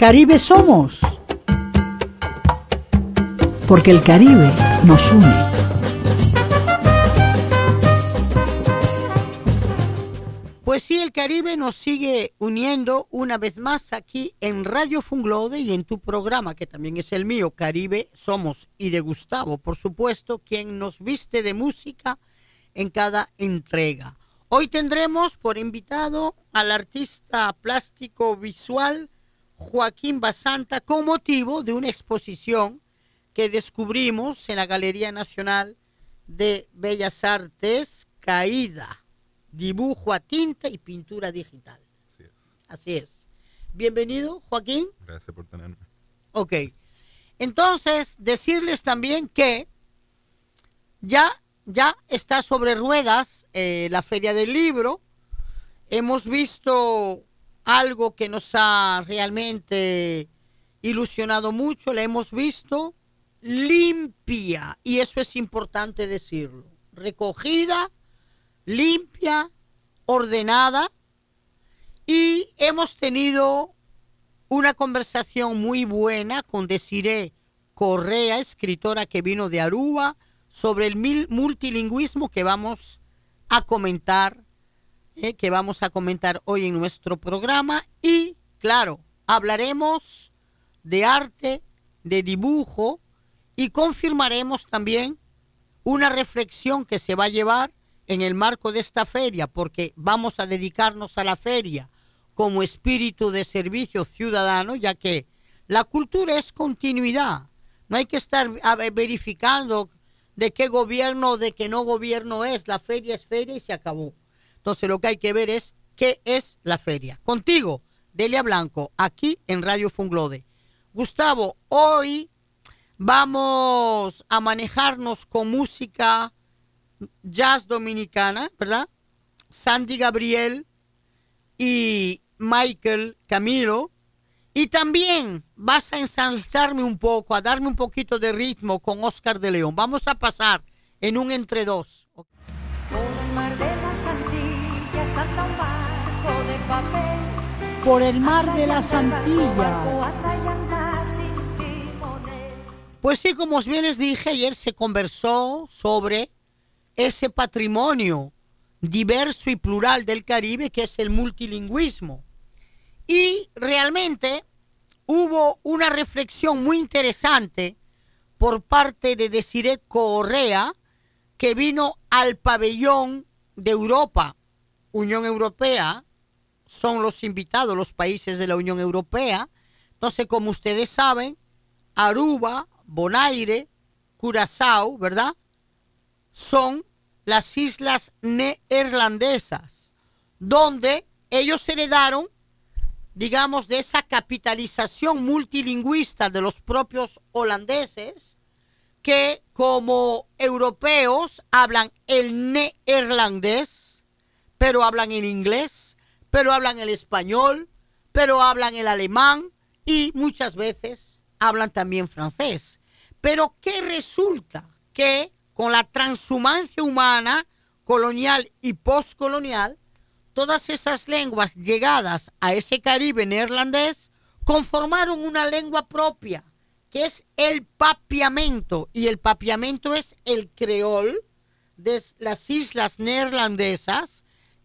Caribe somos. Porque el Caribe nos une. Pues sí, el Caribe nos sigue uniendo una vez más aquí en Radio Funglode y en tu programa, que también es el mío, Caribe Somos, y de Gustavo, por supuesto, quien nos viste de música en cada entrega. Hoy tendremos por invitado al artista plástico visual Joaquín Basanta con motivo de una exposición que descubrimos en la Galería Nacional de Bellas Artes Caída, dibujo a tinta y pintura digital. Así es. Así es. Bienvenido, Joaquín. Gracias por tenerme. Ok. Entonces, decirles también que ya, ya está sobre ruedas eh, la Feria del Libro. Hemos visto algo que nos ha realmente ilusionado mucho, la hemos visto limpia, y eso es importante decirlo, recogida, limpia, ordenada, y hemos tenido una conversación muy buena con Desiree Correa, escritora que vino de Aruba, sobre el multilingüismo que vamos a comentar que vamos a comentar hoy en nuestro programa. Y, claro, hablaremos de arte, de dibujo y confirmaremos también una reflexión que se va a llevar en el marco de esta feria, porque vamos a dedicarnos a la feria como espíritu de servicio ciudadano, ya que la cultura es continuidad. No hay que estar verificando de qué gobierno o de qué no gobierno es. La feria es feria y se acabó. Entonces lo que hay que ver es qué es la feria. Contigo, Delia Blanco, aquí en Radio Funglode. Gustavo, hoy vamos a manejarnos con música jazz dominicana, ¿verdad? Sandy Gabriel y Michael Camilo. Y también vas a ensalzarme un poco, a darme un poquito de ritmo con Oscar de León. Vamos a pasar en un entre dos. Por el mar de las Antillas. Pues sí, como bien les dije, ayer se conversó sobre ese patrimonio diverso y plural del Caribe que es el multilingüismo. Y realmente hubo una reflexión muy interesante por parte de Desiree Correa que vino al pabellón de Europa Unión Europea, son los invitados, los países de la Unión Europea. Entonces, como ustedes saben, Aruba, Bonaire, Curazao, ¿verdad? Son las islas neerlandesas, donde ellos heredaron, digamos, de esa capitalización multilingüista de los propios holandeses, que como europeos hablan el neerlandés, pero hablan el inglés, pero hablan el español, pero hablan el alemán y muchas veces hablan también francés. Pero ¿qué resulta? Que con la transhumancia humana, colonial y postcolonial, todas esas lenguas llegadas a ese Caribe neerlandés conformaron una lengua propia, que es el papiamento, y el papiamento es el creol de las islas neerlandesas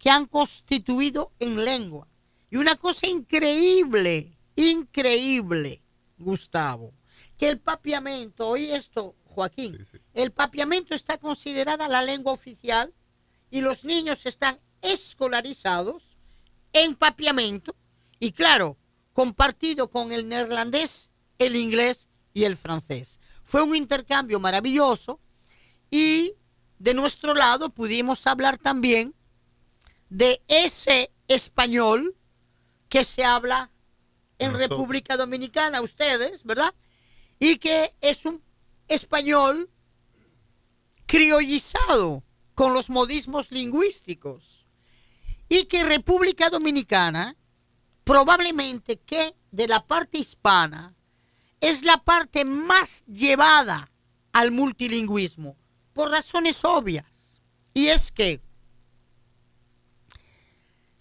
que han constituido en lengua. Y una cosa increíble, increíble, Gustavo, que el papiamento, oye esto, Joaquín, el papiamento está considerada la lengua oficial y los niños están escolarizados en papiamento y claro, compartido con el neerlandés, el inglés y el francés. Fue un intercambio maravilloso y de nuestro lado pudimos hablar también de ese español que se habla en República Dominicana, ustedes, ¿verdad? Y que es un español criollizado con los modismos lingüísticos. Y que República Dominicana, probablemente que de la parte hispana, es la parte más llevada al multilingüismo, por razones obvias. Y es que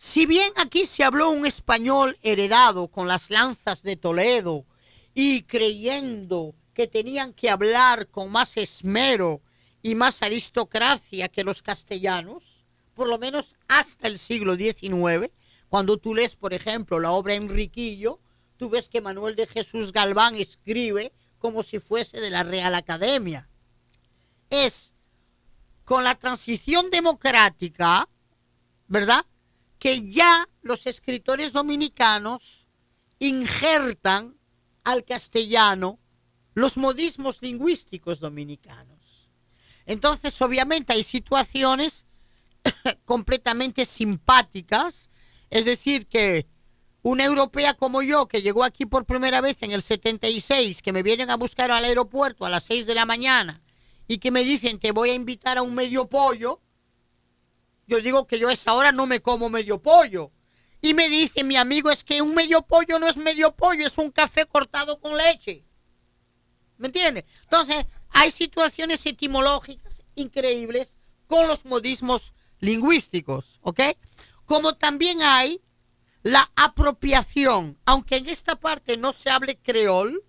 si bien aquí se habló un español heredado con las lanzas de Toledo y creyendo que tenían que hablar con más esmero y más aristocracia que los castellanos, por lo menos hasta el siglo XIX, cuando tú lees, por ejemplo, la obra Enriquillo, tú ves que Manuel de Jesús Galván escribe como si fuese de la Real Academia. Es con la transición democrática, ¿verdad? que ya los escritores dominicanos injertan al castellano los modismos lingüísticos dominicanos. Entonces, obviamente hay situaciones completamente simpáticas, es decir, que una europea como yo, que llegó aquí por primera vez en el 76, que me vienen a buscar al aeropuerto a las 6 de la mañana y que me dicen, te voy a invitar a un medio pollo, yo digo que yo a esa hora no me como medio pollo. Y me dice mi amigo, es que un medio pollo no es medio pollo, es un café cortado con leche. ¿Me entiendes? Entonces, hay situaciones etimológicas increíbles con los modismos lingüísticos, ¿ok? Como también hay la apropiación, aunque en esta parte no se hable creol,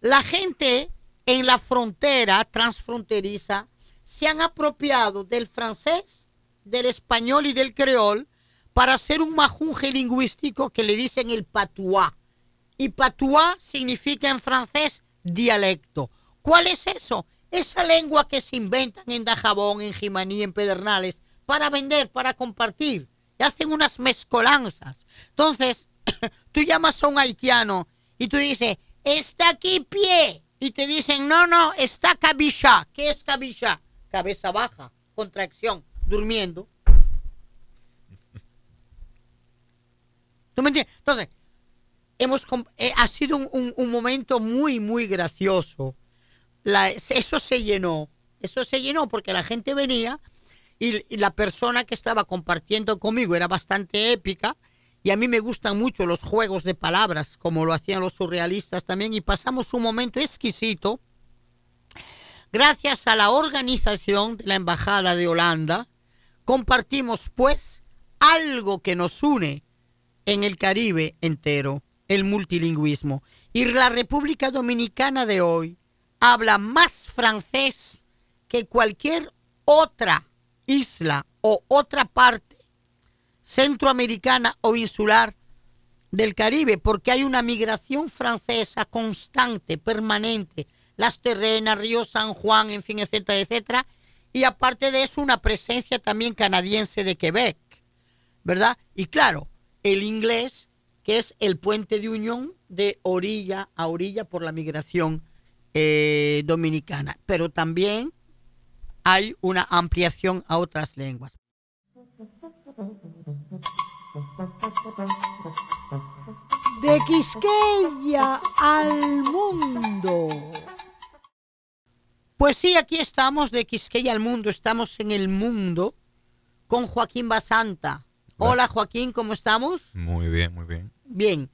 la gente en la frontera transfronteriza se han apropiado del francés, del español y del creol para hacer un majunje lingüístico que le dicen el patois. Y patois significa en francés dialecto. ¿Cuál es eso? Esa lengua que se inventan en Dajabón, en Jimaní, en Pedernales, para vender, para compartir. hacen unas mezcolanzas. Entonces, tú llamas a un haitiano y tú dices, está aquí pie. Y te dicen, no, no, está cabilla. ¿Qué es cabilla? cabeza baja, contracción, durmiendo. ¿Tú me entiendes? Entonces, hemos, eh, ha sido un, momento muy, muy gracioso. eso se llenó, eso se llenó porque la gente venía y, la persona que estaba compartiendo conmigo era bastante épica y a mí me gustan mucho los juegos de palabras, como lo hacían los surrealistas también, y pasamos un momento exquisito Gracias a la organización de la Embajada de Holanda, compartimos pues algo que nos une en el Caribe entero, el multilingüismo. Y la República Dominicana de hoy habla más francés que cualquier otra isla o otra parte centroamericana o insular del Caribe, porque hay una migración francesa constante, permanente, las Terrenas, Río San Juan, en fin, etcétera, etcétera. Y aparte de eso, una presencia también canadiense de Quebec, ¿verdad? Y claro, el inglés, que es el puente de unión de orilla a orilla por la migración eh, dominicana. Pero también hay una ampliación a otras lenguas. De Quisqueya al sí, aquí estamos de Quisqueya al Mundo, estamos en el mundo con Joaquín Basanta. Hola Joaquín, ¿cómo estamos? Muy bien, muy bien. Bien,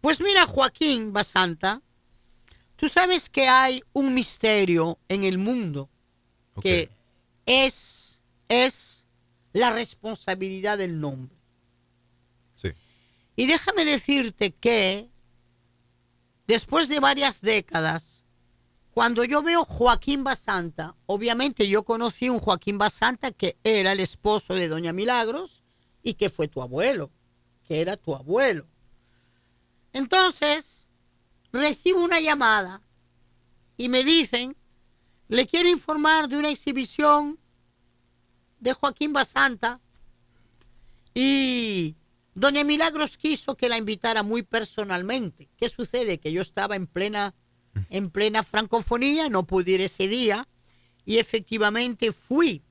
pues mira Joaquín Basanta, tú sabes que hay un misterio en el mundo que es, es la responsabilidad del nombre. Sí. Y déjame decirte que después de varias décadas, cuando yo veo Joaquín Basanta, obviamente yo conocí un Joaquín Basanta que era el esposo de Doña Milagros y que fue tu abuelo, que era tu abuelo. Entonces, recibo una llamada y me dicen, le quiero informar de una exhibición de Joaquín Basanta y Doña Milagros quiso que la invitara muy personalmente. ¿Qué sucede? Que yo estaba en plena en plena francofonía, no pude ir ese día y efectivamente fui.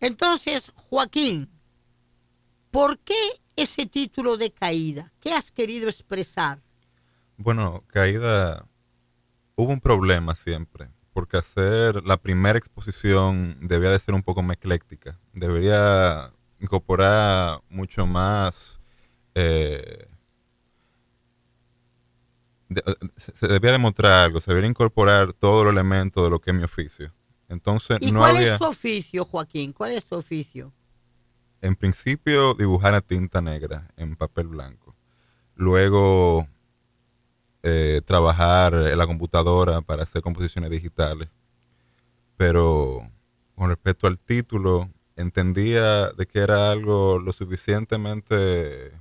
Entonces, Joaquín, ¿por qué ese título de caída? ¿Qué has querido expresar? Bueno, caída, hubo un problema siempre, porque hacer la primera exposición debía de ser un poco más ecléctica, debería incorporar mucho más... Eh, eh, se debía demostrar algo, se debía incorporar todo el elemento de lo que es mi oficio. Entonces, no cuál es tu oficio, Joaquín? ¿Cuál es tu oficio? En principio, dibujar a tinta negra en papel blanco. Luego, eh, trabajar en la computadora para hacer composiciones digitales. Pero con respecto al título, entendía de que era algo lo suficientemente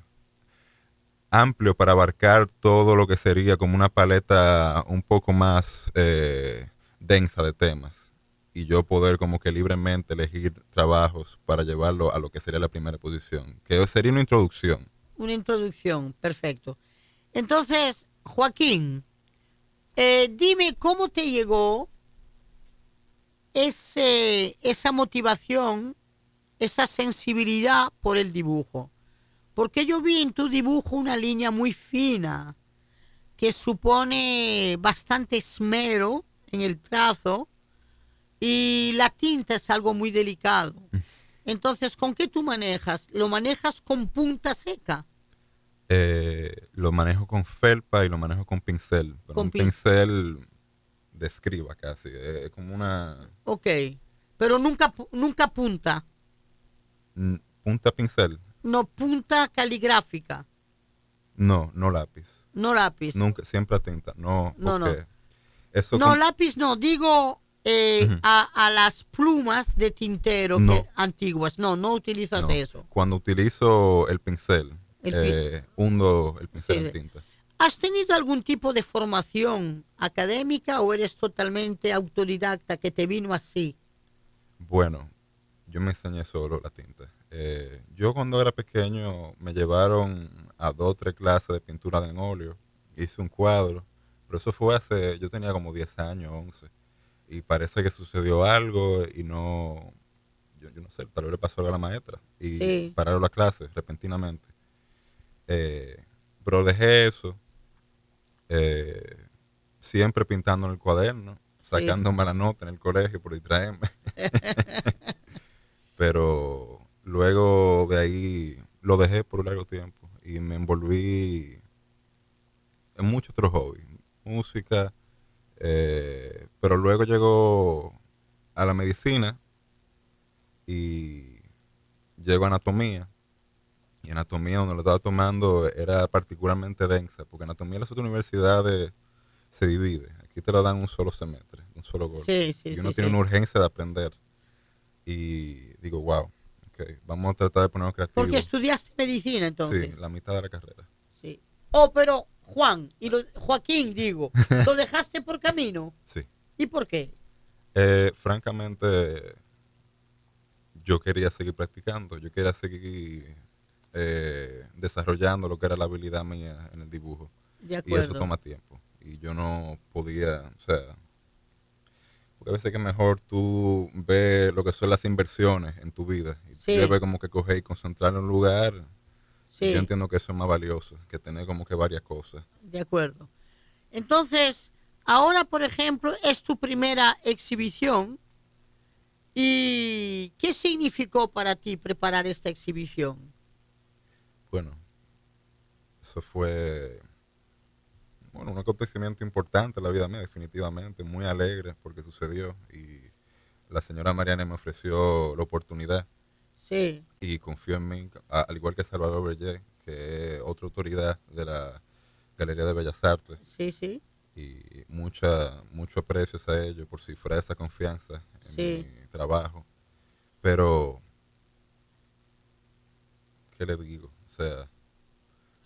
amplio para abarcar todo lo que sería como una paleta un poco más eh, densa de temas y yo poder como que libremente elegir trabajos para llevarlo a lo que sería la primera posición, que sería una introducción. Una introducción, perfecto. Entonces, Joaquín, eh, dime cómo te llegó ese, esa motivación, esa sensibilidad por el dibujo porque yo vi en tu dibujo una línea muy fina que supone bastante esmero en el trazo y la tinta es algo muy delicado. Entonces, ¿con qué tú manejas? ¿Lo manejas con punta seca? Eh, lo manejo con felpa y lo manejo con pincel. con pincel de escriba casi. Eh, es como una. Ok. Pero nunca, nunca punta. punta pincel. No, punta caligráfica. No, no lápiz. No lápiz. Nunca, siempre atenta. No, no, no. Eso no, lápiz no. Digo eh, a, las plumas de tintero antiguas. No, no utilizas eso. Cuando utilizo el pincel, el eh, pincel en tinta. ¿Has tenido algún tipo de formación académica o eres totalmente autodidacta que te vino así? Bueno, yo me enseñé solo la tinta. Eh, yo cuando era pequeño me llevaron a dos o tres clases de pintura de en óleo. Hice un cuadro, pero eso fue hace, yo tenía como 10 años, 11. Y parece que sucedió algo y no, yo, yo no sé, pero le pasó a la maestra. Y pararon las clases repentinamente. Eh, pero dejé eso. Eh, siempre pintando en el cuaderno, sacando la mala nota en el colegio por distraerme. pero Luego de ahí lo dejé por un largo tiempo y me envolví en muchos otros hobbies, música, eh, pero luego llegó a la medicina y llegó a anatomía. Y anatomía donde lo estaba tomando era particularmente densa, porque anatomía en las otras universidades se divide. Aquí te la dan un solo semestre, un solo golpe. y uno tiene una urgencia de aprender. Y digo, wow, vamos a tratar de ponernos creativos. Porque estudiaste medicina entonces. Sí, la mitad de la carrera. Sí. Oh, pero Juan, y Joaquín digo, ¿lo dejaste por camino? Sí. ¿Y por qué? Eh, francamente, yo quería seguir practicando, yo quería seguir eh, desarrollando lo que era la habilidad mía en el dibujo. De acuerdo. Y eso toma tiempo. Y yo no podía, o sea, a veces que mejor tú ve lo que son las inversiones en tu vida. Y tú debe como que coger y concentrar en un lugar. Sí. Yo entiendo que eso es más valioso, que tener como que varias cosas. De acuerdo. Entonces, ahora, por ejemplo, es tu primera exhibición. ¿Y qué significó para ti preparar esta exhibición? Bueno, eso fue bueno, un acontecimiento importante en la vida mía, definitivamente, muy alegre porque sucedió y la señora Mariana me ofreció la oportunidad. Sí. Y confió en mí, al igual que Salvador Berger, que es otra autoridad de la Galería de Bellas Artes. Sí, sí. Y mucha, mucho aprecio a ellos por si fuera esa confianza en mi trabajo. Pero, ¿qué le digo? O sea,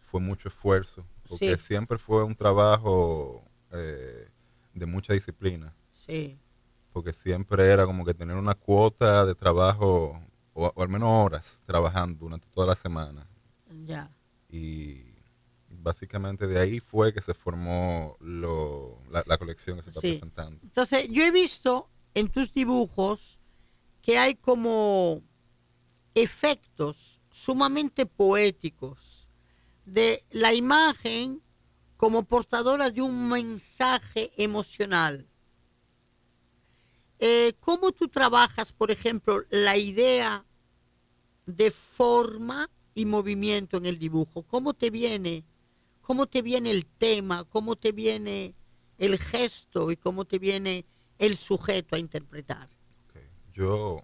fue mucho esfuerzo, porque siempre fue un trabajo eh, de mucha disciplina. Sí. Porque siempre era como que tener una cuota de trabajo, o, al menos horas, trabajando durante toda la semana. Ya. Y básicamente de ahí fue que se formó la, colección que se está presentando. Entonces, yo he visto en tus dibujos que hay como efectos sumamente poéticos de la imagen como portadora de un mensaje emocional. Eh, ¿Cómo tú trabajas, por ejemplo, la idea de forma y movimiento en el dibujo? ¿Cómo te viene? ¿Cómo te viene el tema? ¿Cómo te viene el gesto y cómo te viene el sujeto a interpretar? Yo,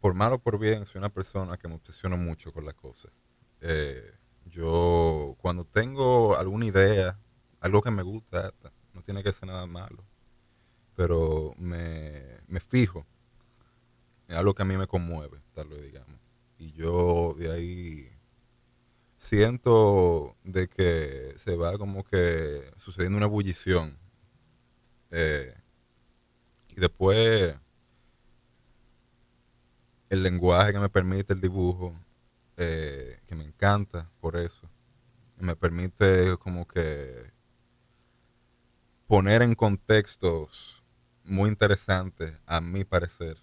por malo o por bien, soy una persona que me obsesiona mucho con las cosas. Eh, yo, cuando tengo alguna idea, algo que me gusta, no tiene que ser nada malo, pero me, fijo en algo que a mí me conmueve, tal vez digamos. Y yo de ahí siento de que se va como que sucediendo una ebullición. Eh, y después el lenguaje que me permite el dibujo eh, que me encanta por eso. Me permite como que poner en contextos muy interesantes, a mi parecer,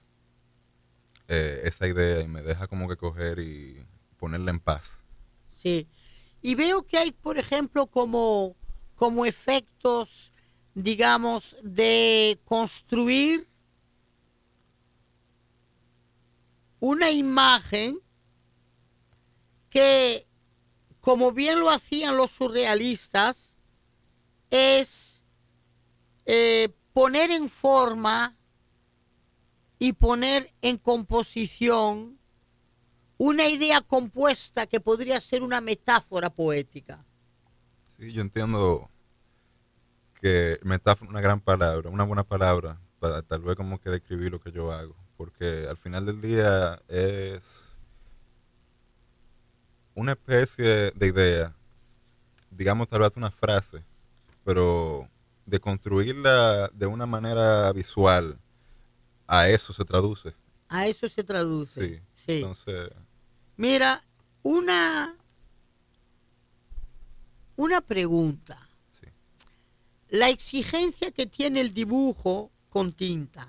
eh, esa idea y me deja como que coger y ponerla en paz. Sí. Y veo que hay, por ejemplo, como, como efectos, digamos, de construir una imagen que, como bien lo hacían los surrealistas, es eh, poner en forma y poner en composición una idea compuesta que podría ser una metáfora poética. Sí, yo entiendo que metáfora es una gran palabra, una buena palabra, para tal vez como que describir lo que yo hago, porque al final del día es una especie de idea, digamos tal vez una frase, pero de construirla de una manera visual, a eso se traduce. A eso se traduce. Sí. Entonces... Mira, una, una pregunta. La exigencia que tiene el dibujo con tinta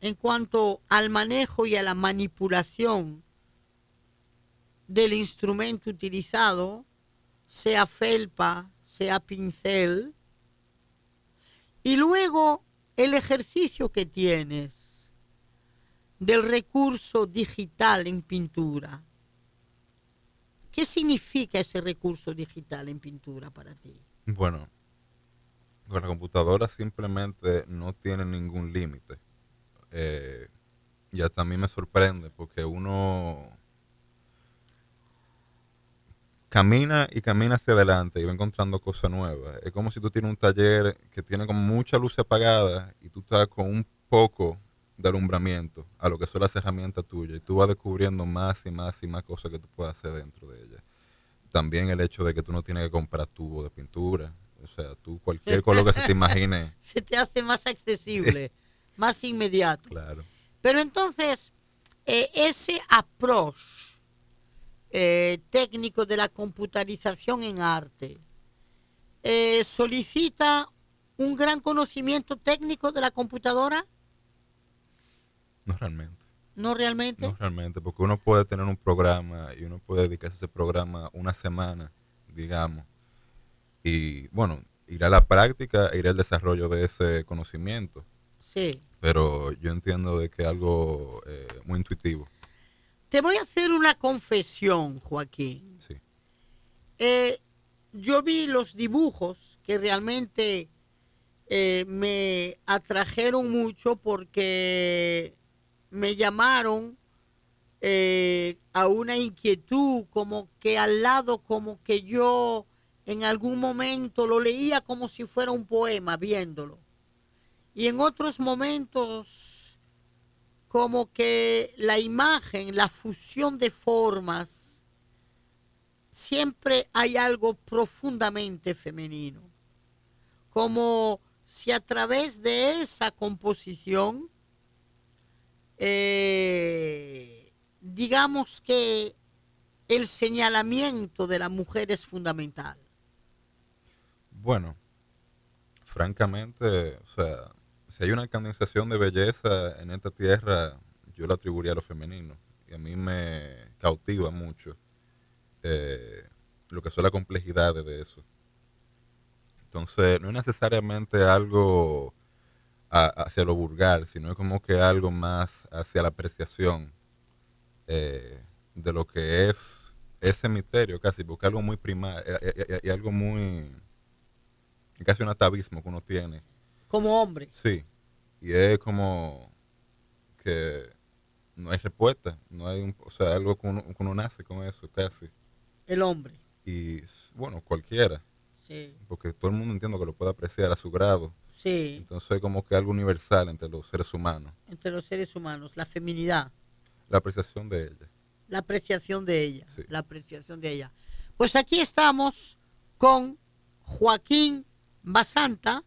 en cuanto al manejo y a la manipulación del instrumento utilizado, sea felpa, sea pincel, y luego el ejercicio que tienes del recurso digital en pintura. ¿Qué significa ese recurso digital en pintura para ti? Bueno, con la computadora simplemente no tiene ningún límite. ya eh, y hasta a mí me sorprende porque uno camina y camina hacia adelante y va encontrando cosas nuevas. Es como si tú tienes un taller que tiene como mucha luz apagada y tú estás con un poco de alumbramiento a lo que son las herramientas tuyas y tú vas descubriendo más y más y más cosas que tú puedes hacer dentro de ellas. También el hecho de que tú no tienes que comprar tubo de pintura, o sea, tú cualquier color que se te imagine. se te hace más accesible, más inmediato. Claro. Pero entonces, eh, ese approach eh, técnico de la computarización en arte. Eh, solicita un gran conocimiento técnico de la computadora? No realmente. ¿No realmente? No realmente, porque uno puede tener un programa y uno puede dedicarse a ese programa una semana, digamos. Y bueno, ir a la práctica, ir al desarrollo de ese conocimiento. Sí. Pero yo entiendo de que es algo eh, muy intuitivo. Te voy a hacer una confesión, Joaquín. Eh, yo vi los dibujos que realmente eh, me atrajeron mucho porque me llamaron eh, a una inquietud, como que al lado, como que yo en algún momento lo leía como si fuera un poema viéndolo. Y en otros momentos como que la imagen, la fusión de formas, siempre hay algo profundamente femenino. Como si a través de esa composición, eh, digamos que el señalamiento de la mujer es fundamental. Bueno, francamente, o sea, si hay una canonización de belleza en esta tierra, yo la atribuiría a lo femenino. Y a mí me cautiva mucho eh, lo que son las complejidades de eso. Entonces, no es necesariamente algo hacia lo vulgar, sino es como que algo más hacia la apreciación eh, de lo que es ese misterio casi, porque algo muy primario y, eh, y, algo muy, casi un atavismo que uno tiene como hombre. Sí, y es como que no hay respuesta, no hay, un, o sea, algo que uno, que uno, nace con eso casi. El hombre. Y bueno, cualquiera. Sí. Porque todo el mundo entiende que lo puede apreciar a su grado. Sí. Entonces como que algo universal entre los seres humanos. Entre los seres humanos, la feminidad. La apreciación de ella. La apreciación de ella. La apreciación de ella. Pues aquí estamos con Joaquín Basanta,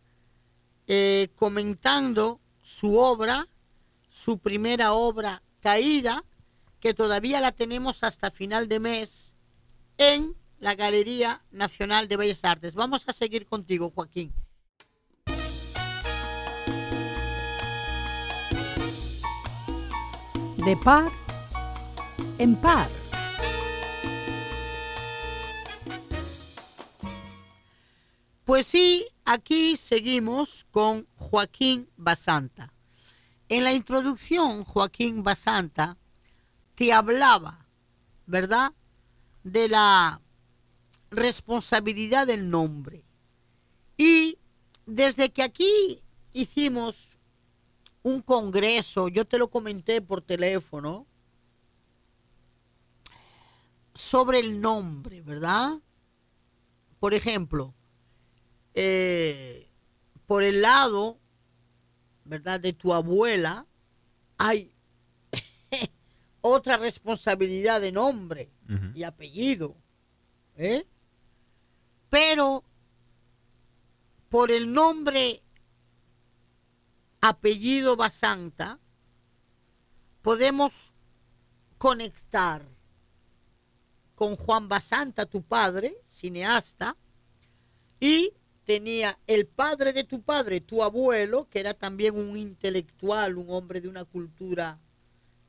eh, comentando su obra, su primera obra, Caída, que todavía la tenemos hasta final de mes en la Galería Nacional de Bellas Artes. Vamos a seguir contigo, Joaquín. De par en par. Pues sí, aquí seguimos con Joaquín Basanta. En la introducción, Joaquín Basanta te hablaba, ¿verdad?, de la responsabilidad del nombre. Y desde que aquí hicimos un congreso, yo te lo comenté por teléfono, sobre el nombre, ¿verdad? Por ejemplo, eh, por el lado, ¿verdad?, de tu abuela, hay otra responsabilidad de nombre y apellido. ¿eh? Pero por el nombre apellido Basanta, podemos conectar con Juan Basanta, tu padre, cineasta, y tenía el padre de tu padre, tu abuelo, que era también un intelectual, un hombre de una cultura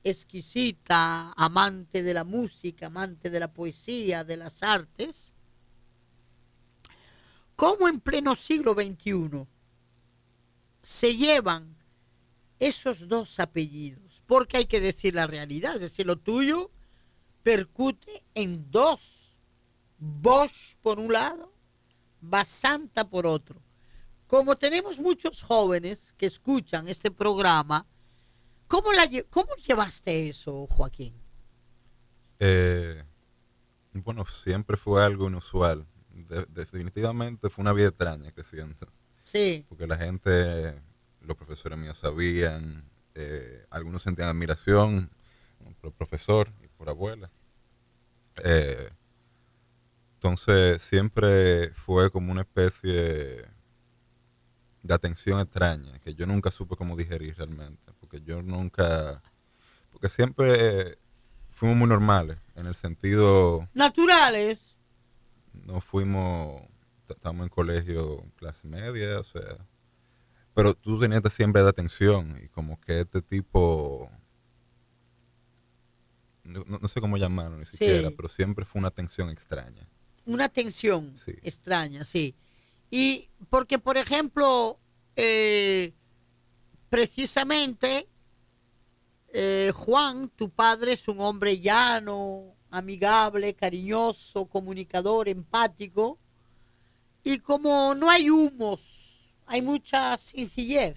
exquisita, amante de la música, amante de la poesía, de las artes. ¿Cómo en pleno siglo XXI se llevan esos dos apellidos? Porque hay que decir la realidad, es decir, lo tuyo percute en dos. Bosch por un lado Basanta por otro. Como tenemos muchos jóvenes que escuchan este programa, ¿cómo, la, llevaste eso, Joaquín? Eh, bueno, siempre fue algo inusual. definitivamente fue una vida extraña creciendo. Sí. Porque la gente, los profesores míos sabían, eh, algunos sentían admiración por el profesor y por abuela. Eh, entonces siempre fue como una especie de atención extraña, que yo nunca supe cómo digerir realmente, porque yo nunca, porque siempre fuimos muy normales, en el sentido... Naturales. No fuimos, Estábamos en colegio clase media, o sea, pero tú tenías siempre de atención y como que este tipo... No, sé cómo llamarlo ni siquiera, pero siempre fue una atención extraña una tensión extraña, sí. Y porque, por ejemplo, eh, precisamente eh, Juan, tu padre, es un hombre llano, amigable, cariñoso, comunicador, empático. Y como no hay humos, hay mucha sencillez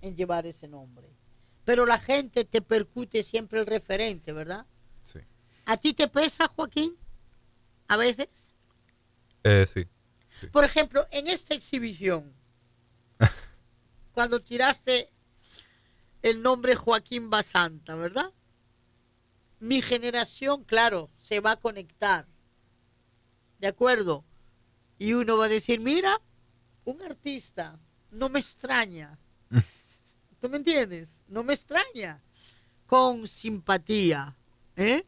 en llevar ese nombre. Pero la gente te percute siempre el referente, ¿verdad? Sí. ¿A ti te pesa, Joaquín? a veces? Eh, sí, Por ejemplo, en esta exhibición, cuando tiraste el nombre Joaquín Basanta, ¿verdad? Mi generación, claro, se va a conectar. ¿De acuerdo? Y uno va a decir, mira, un artista, no me extraña. ¿Tú me entiendes? No me extraña. Con simpatía. ¿eh?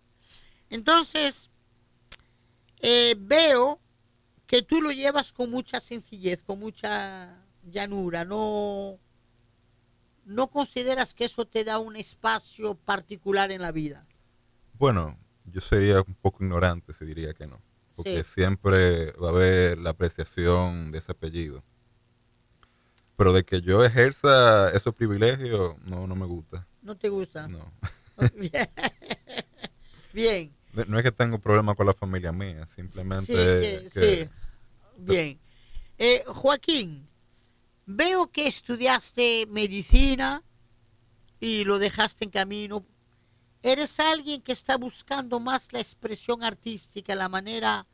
Entonces, eh, veo que tú lo llevas con mucha sencillez, con mucha llanura, no, no consideras que eso te da un espacio particular en la vida. Bueno, yo sería un poco ignorante si diría que no, porque siempre va a haber la apreciación de ese apellido. Pero de que yo ejerza esos privilegios, no, no me gusta. ¿No te gusta? No. Bien. Bien. No es que tengo problema con la familia mía, simplemente. Sí, sí. Bien. Eh, Joaquín, veo que estudiaste medicina y lo dejaste en camino. ¿Eres alguien que está buscando más la expresión artística, la manera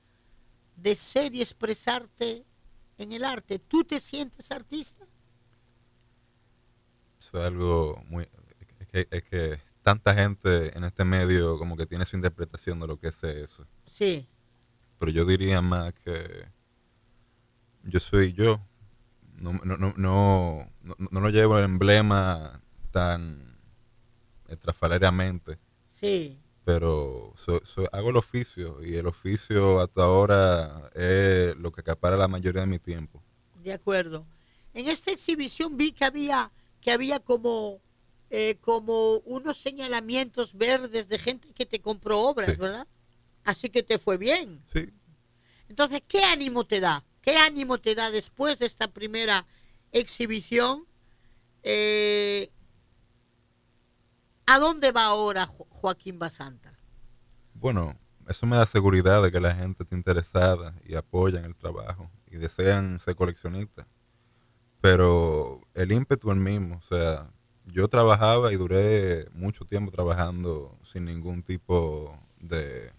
de ser y expresarte en el arte? ¿Tú te sientes artista? es algo muy... es que tanta gente en este medio como que tiene su interpretación de lo que es eso. Sí. Pero yo diría más que yo soy yo. No, lo llevo el emblema tan estrafalariamente. Sí. Pero hago el oficio y el oficio hasta ahora es lo que acapara la mayoría de mi tiempo. De acuerdo. En esta exhibición vi que había, que había como eh, como unos señalamientos verdes de gente que te compró obras, ¿verdad? Así que te fue bien. Sí. Entonces, ¿qué ánimo te da? ¿Qué ánimo te da después de esta primera exhibición? Eh, ¿A dónde va ahora Joaquín Basanta? Bueno, eso me da seguridad de que la gente está interesada y apoya en el trabajo y desean ser coleccionistas. Pero el ímpetu es el mismo, o sea, yo trabajaba y duré mucho tiempo trabajando sin ningún tipo de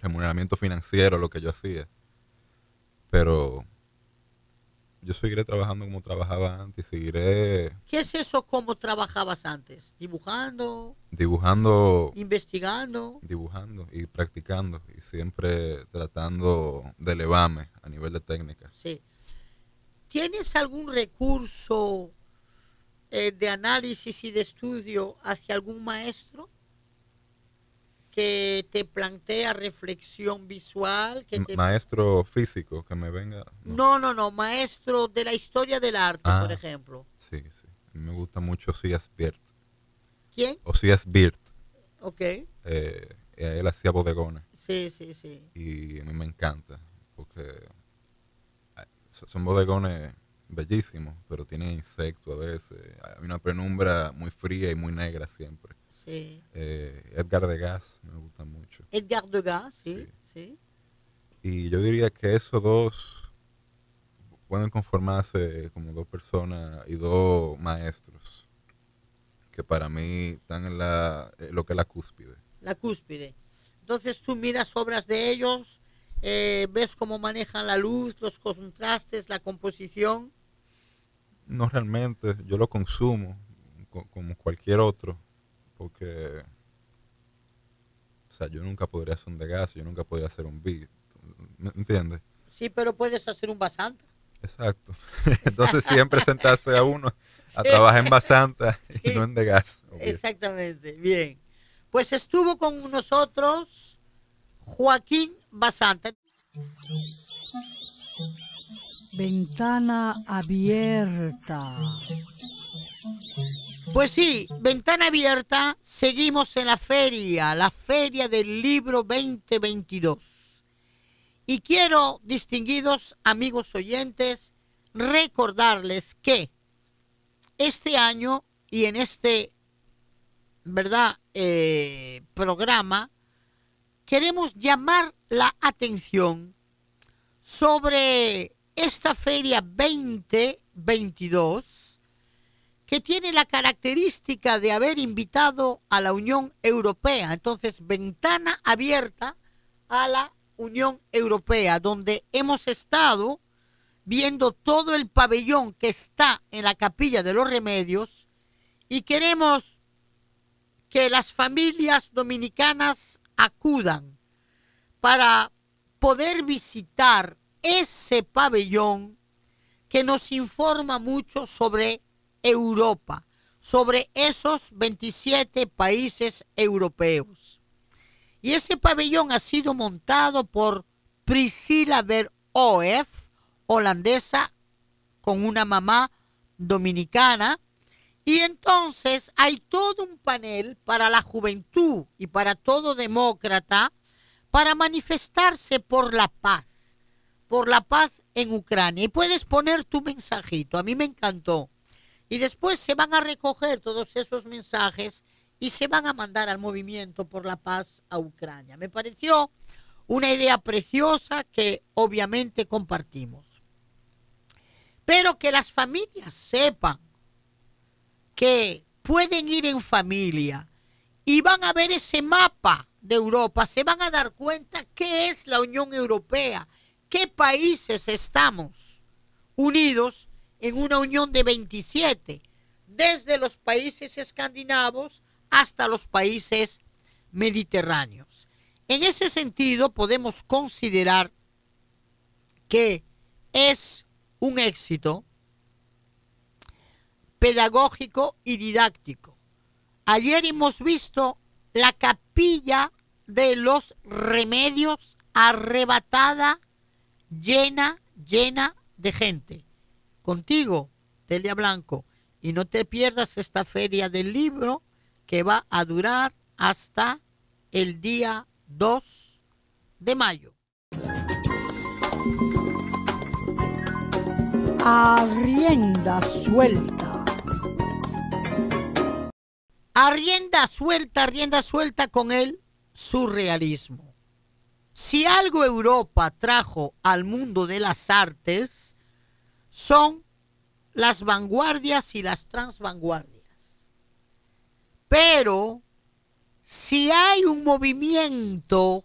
remuneramiento financiero, lo que yo hacía. Pero yo seguiré trabajando como trabajaba antes, seguiré... ¿Qué es eso como trabajabas antes? ¿Dibujando? Dibujando... ¿Investigando? Dibujando y practicando y siempre tratando de elevarme a nivel de técnica. Sí. ¿Tienes algún recurso eh, de análisis y de estudio hacia algún maestro que te plantea reflexión visual. Maestro físico, que me venga. No. no. no, maestro de la historia del arte, ah, por ejemplo. Sí, sí. me gusta mucho Osías Birt. ¿Quién? Osías Birt. Ok. Eh, él hacía bodegones. Sí, sí, sí. Y a mí me encanta, porque son bodegones bellísimo, pero tiene insecto a veces. Hay una penumbra muy fría y muy negra siempre. Sí. Eh, Edgar Degas me gusta mucho. Edgar Degas, sí, sí, Y yo diría que esos dos pueden conformarse como dos personas y dos maestros que para mí están en la, lo que es la cúspide. La cúspide. Entonces tú miras obras de ellos, eh, ves cómo manejan la luz, los contrastes, la composición no realmente, yo lo consumo como cualquier otro, porque o sea, yo nunca podría hacer un gas yo nunca podría hacer un big ¿me entiendes? Sí, pero puedes hacer un basanta. Exacto. Entonces siempre sentarse a uno a trabajar en basanta y no en gas Exactamente, bien. Pues estuvo con nosotros Joaquín Basanta. Ventana abierta. Pues sí, ventana abierta, seguimos en la feria, la feria del libro 2022. Y quiero, distinguidos amigos oyentes, recordarles que este año y en este, ¿verdad?, eh, programa, queremos llamar la atención sobre esta feria 2022 que tiene la característica de haber invitado a la Unión Europea, entonces ventana abierta a la Unión Europea, donde hemos estado viendo todo el pabellón que está en la capilla de los remedios y queremos que las familias dominicanas acudan para poder visitar ese pabellón que nos informa mucho sobre Europa, sobre esos 27 países europeos. Y ese pabellón ha sido montado por Priscila Verhoef, holandesa, con una mamá dominicana. Y entonces hay todo un panel para la juventud y para todo demócrata para manifestarse por la paz por la paz en Ucrania. Y puedes poner tu mensajito, a mí me encantó. Y después se van a recoger todos esos mensajes y se van a mandar al movimiento por la paz a Ucrania. Me pareció una idea preciosa que obviamente compartimos. Pero que las familias sepan que pueden ir en familia y van a ver ese mapa de Europa, se van a dar cuenta qué es la Unión Europea qué países estamos unidos en una unión de 27, desde los países escandinavos hasta los países mediterráneos. En ese sentido, podemos considerar que es un éxito pedagógico y didáctico. Ayer hemos visto la capilla de los remedios arrebatada llena, llena de gente. Contigo, Telia Blanco. Y no te pierdas esta feria del libro que va a durar hasta el día 2 de mayo. Arrienda suelta. Arrienda suelta, arrienda suelta con el surrealismo. Si algo Europa trajo al mundo de las artes, son las vanguardias y las transvanguardias. Pero si hay un movimiento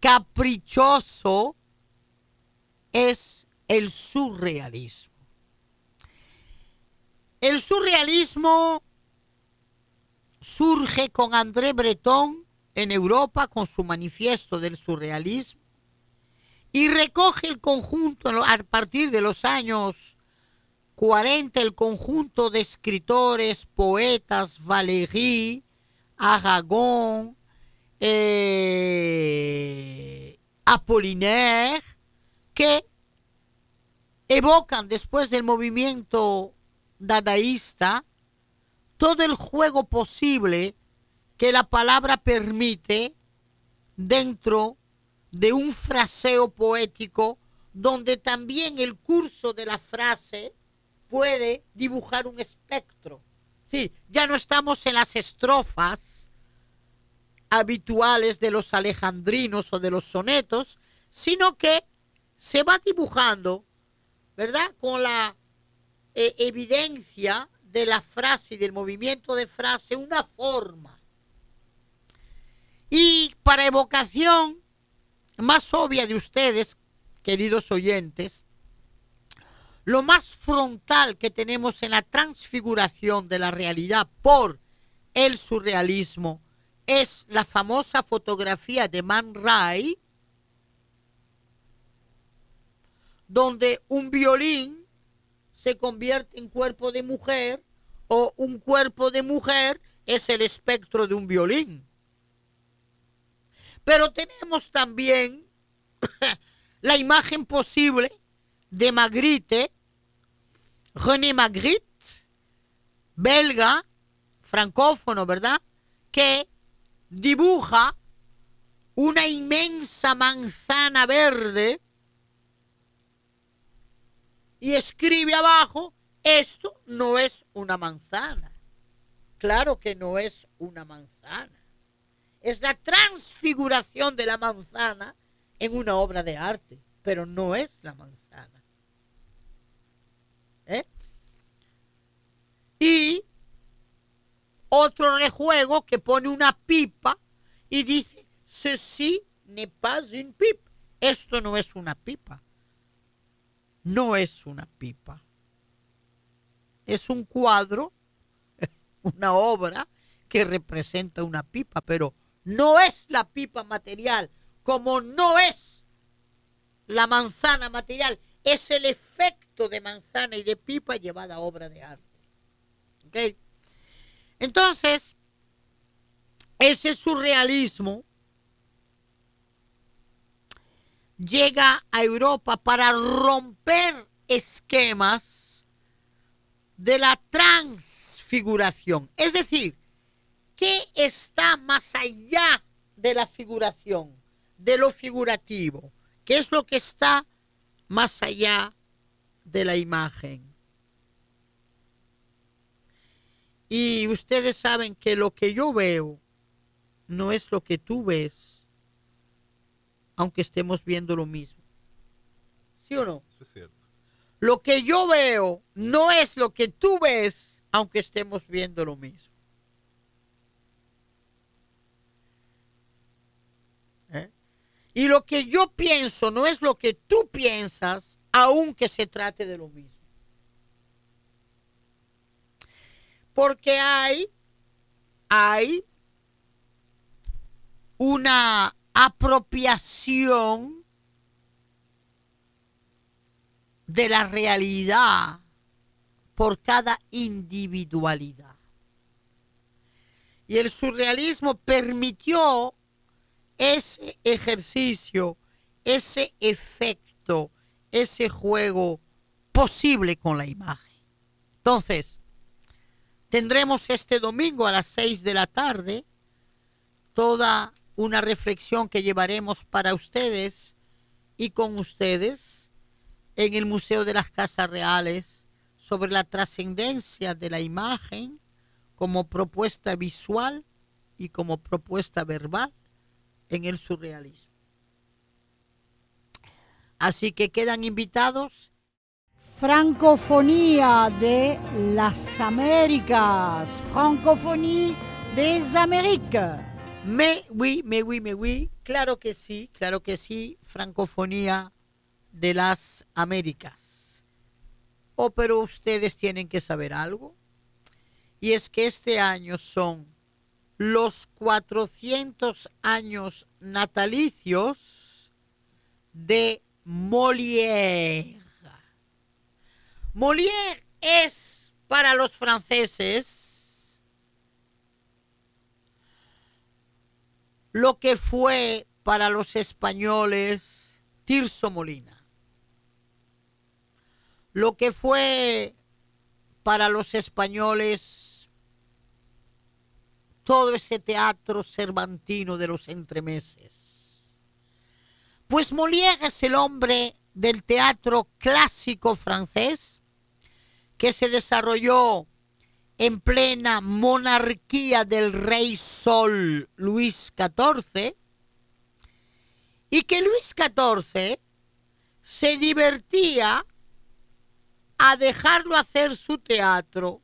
caprichoso, es el surrealismo. El surrealismo surge con André Breton en Europa con su manifiesto del surrealismo y recoge el conjunto a partir de los años 40, el conjunto de escritores, poetas, Valéry, Aragón, eh, Apollinaire, que evocan después del movimiento dadaísta todo el juego posible que la palabra permite dentro de un fraseo poético donde también el curso de la frase puede dibujar un espectro. Sí, ya no estamos en las estrofas habituales de los alejandrinos o de los sonetos, sino que se va dibujando, ¿verdad? Con la eh, evidencia de la frase y del movimiento de frase una forma y para evocación más obvia de ustedes, queridos oyentes, lo más frontal que tenemos en la transfiguración de la realidad por el surrealismo es la famosa fotografía de Man Ray, donde un violín se convierte en cuerpo de mujer o un cuerpo de mujer es el espectro de un violín. Pero tenemos también la imagen posible de Magritte, René Magritte, belga, francófono, ¿verdad? Que dibuja una inmensa manzana verde y escribe abajo, esto no es una manzana. Claro que no es una manzana. Es la de la manzana en una obra de arte, pero no es la manzana. ¿Eh? Y otro rejuego que pone una pipa y dice, ceci n'est pas une pipa. Esto no es una pipa. No es una pipa. Es un cuadro, una obra que representa una pipa, pero no es la pipa material, como no es la manzana material, es el efecto de manzana y de pipa llevada a obra de arte. Entonces, ese surrealismo llega a Europa para romper esquemas de la transfiguración. Es decir, ¿Qué está más allá de la figuración, de lo figurativo? ¿Qué es lo que está más allá de la imagen? Y ustedes saben que lo que yo veo no es lo que tú ves, aunque estemos viendo lo mismo. ¿Sí o no? Eso es cierto. Lo que yo veo no es lo que tú ves, aunque estemos viendo lo mismo. Y lo que yo pienso no es lo que tú piensas, aunque se trate de lo mismo. Porque hay, hay una apropiación de la realidad por cada individualidad. Y el surrealismo permitió ese ejercicio, ese efecto, ese juego posible con la imagen. Entonces, tendremos este domingo a las 6 de la tarde toda una reflexión que llevaremos para ustedes y con ustedes en el Museo de las Casas Reales sobre la trascendencia de la imagen como propuesta visual y como propuesta verbal en el surrealismo. Así que quedan invitados. Francofonía de las Américas. Francofonía des Américas. Me, oui, me, oui, me, oui. Claro que sí, claro que sí. Francofonía de las Américas. Oh, pero ustedes tienen que saber algo. Y es que este año son los 400 años natalicios de Molière. Molière es para los franceses lo que fue para los españoles Tirso Molina, lo que fue para los españoles todo ese teatro cervantino de los entremeses. Pues Molière es el hombre del teatro clásico francés que se desarrolló en plena monarquía del rey Sol Luis XIV y que Luis XIV se divertía a dejarlo hacer su teatro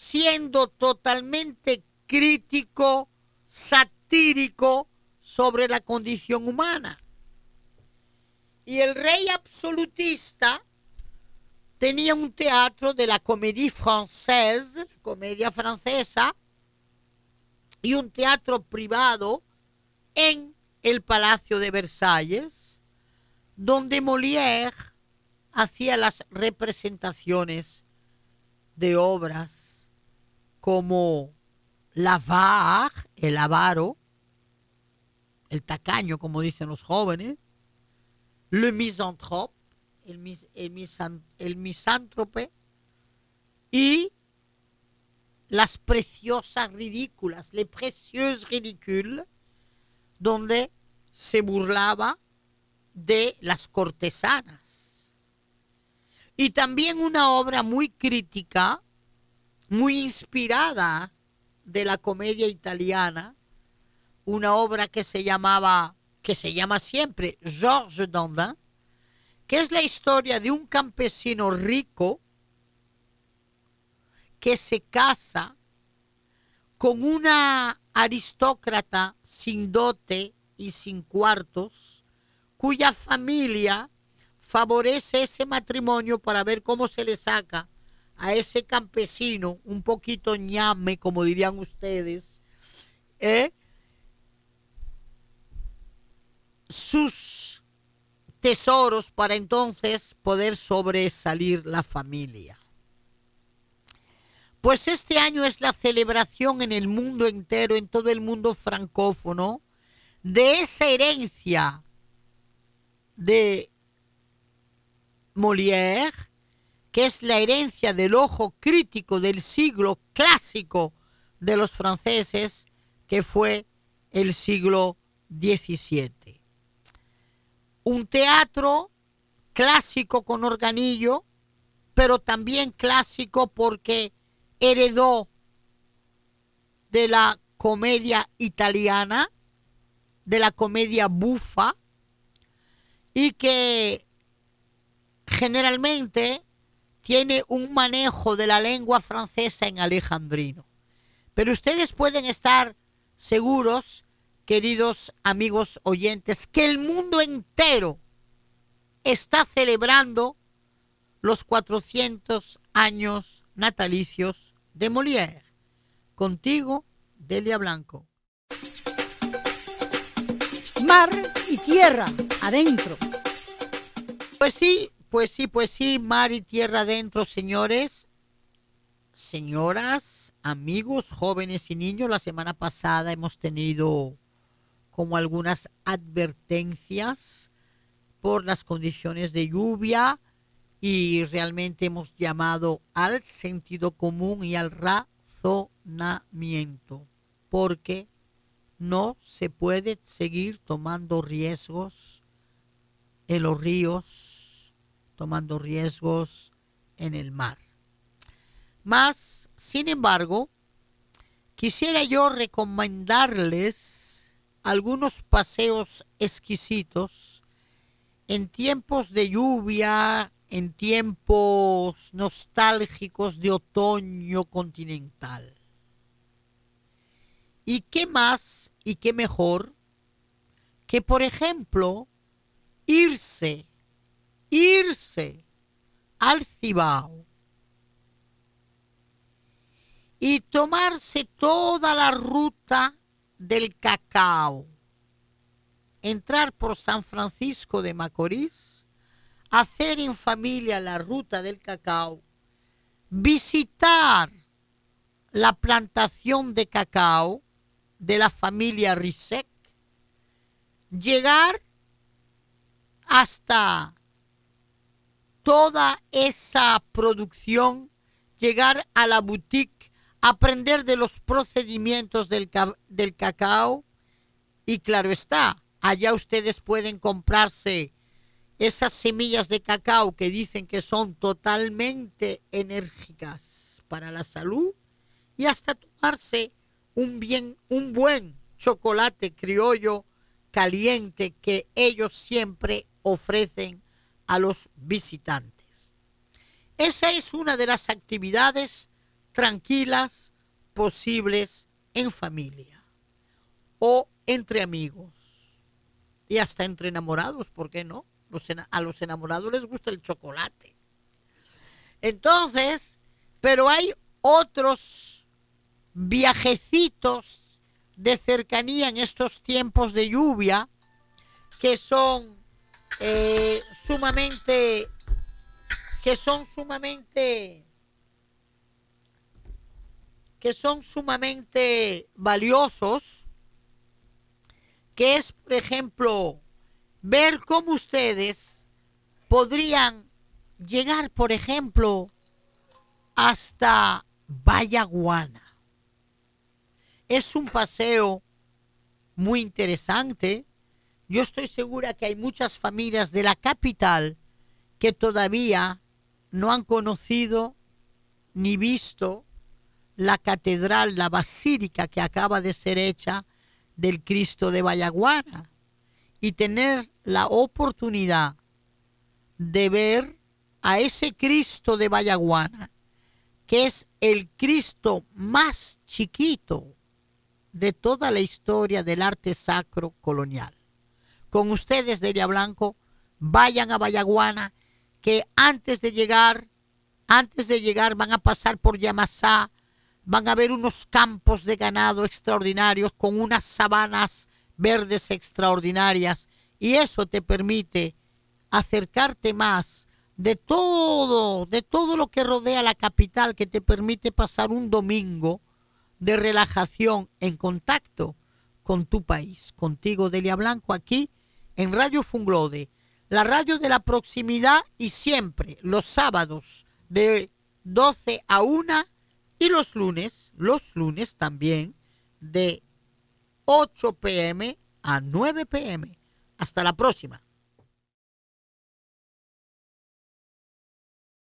siendo totalmente crítico, satírico sobre la condición humana. Y el rey absolutista tenía un teatro de la Comédie Française, comedia francesa, y un teatro privado en el Palacio de Versalles, donde Molière hacía las representaciones de obras como lavar, el avaro, el tacaño, como dicen los jóvenes, le misanthrope, el, misántrope, y las preciosas ridículas, les precieuses ridicules, donde se burlaba de las cortesanas. Y también una obra muy crítica muy inspirada de la comedia italiana, una obra que se llamaba, que se llama siempre Georges Dandin, que es la historia de un campesino rico que se casa con una aristócrata sin dote y sin cuartos, cuya familia favorece ese matrimonio para ver cómo se le saca a ese campesino, un poquito ñame, como dirían ustedes, ¿eh? sus tesoros para entonces poder sobresalir la familia. Pues este año es la celebración en el mundo entero, en todo el mundo francófono, de esa herencia de Molière, que es la herencia del ojo crítico del siglo clásico de los franceses, que fue el siglo XVII. Un teatro clásico con organillo, pero también clásico porque heredó de la comedia italiana, de la comedia bufa, y que generalmente tiene un manejo de la lengua francesa en alejandrino. Pero ustedes pueden estar seguros, queridos amigos oyentes, que el mundo entero está celebrando los 400 años natalicios de Molière. Contigo, Delia Blanco. Mar y tierra, adentro. Pues sí, pues sí, pues sí, mar y tierra adentro, señores, señoras, amigos, jóvenes y niños. La semana pasada hemos tenido como algunas advertencias por las condiciones de lluvia y realmente hemos llamado al sentido común y al razonamiento, porque no se puede seguir tomando riesgos en los ríos tomando riesgos en el mar. Más, sin embargo, quisiera yo recomendarles algunos paseos exquisitos en tiempos de lluvia, en tiempos nostálgicos de otoño continental. ¿Y qué más y qué mejor que, por ejemplo, irse irse al Cibao y tomarse toda la ruta del cacao, entrar por San Francisco de Macorís, hacer en familia la ruta del cacao, visitar la plantación de cacao de la familia Rissek, llegar hasta toda esa producción, llegar a la boutique, aprender de los procedimientos del, cacao y claro está, allá ustedes pueden comprarse esas semillas de cacao que dicen que son totalmente enérgicas para la salud y hasta tomarse un bien un buen chocolate criollo caliente que ellos siempre ofrecen a los visitantes. Esa es una de las actividades tranquilas posibles en familia o entre amigos y hasta entre enamorados, ¿por qué no? a los enamorados les gusta el chocolate. Entonces, pero hay otros viajecitos de cercanía en estos tiempos de lluvia que son eh, sumamente, que son sumamente, que son sumamente valiosos, que es, por ejemplo, ver cómo ustedes podrían llegar, por ejemplo, hasta guana Es un paseo muy interesante yo estoy segura que hay muchas familias de la capital que todavía no han conocido ni visto la catedral, la basílica que acaba de ser hecha del Cristo de Vallaguana y tener la oportunidad de ver a ese Cristo de Vallaguana, que es el Cristo más chiquito de toda la historia del arte sacro colonial con ustedes Delia Blanco, vayan a Vallaguana, que antes de llegar, antes de llegar van a pasar por Yamasá, van a ver unos campos de ganado extraordinarios con unas sabanas verdes extraordinarias y eso te permite acercarte más de todo, de todo lo que rodea la capital que te permite pasar un domingo de relajación en contacto con tu país. Contigo, Delia Blanco, aquí en Radio Funglode, la radio de la proximidad y siempre los sábados de 12 a 1 y los lunes, los lunes también de 8 pm a 9 pm. Hasta la próxima.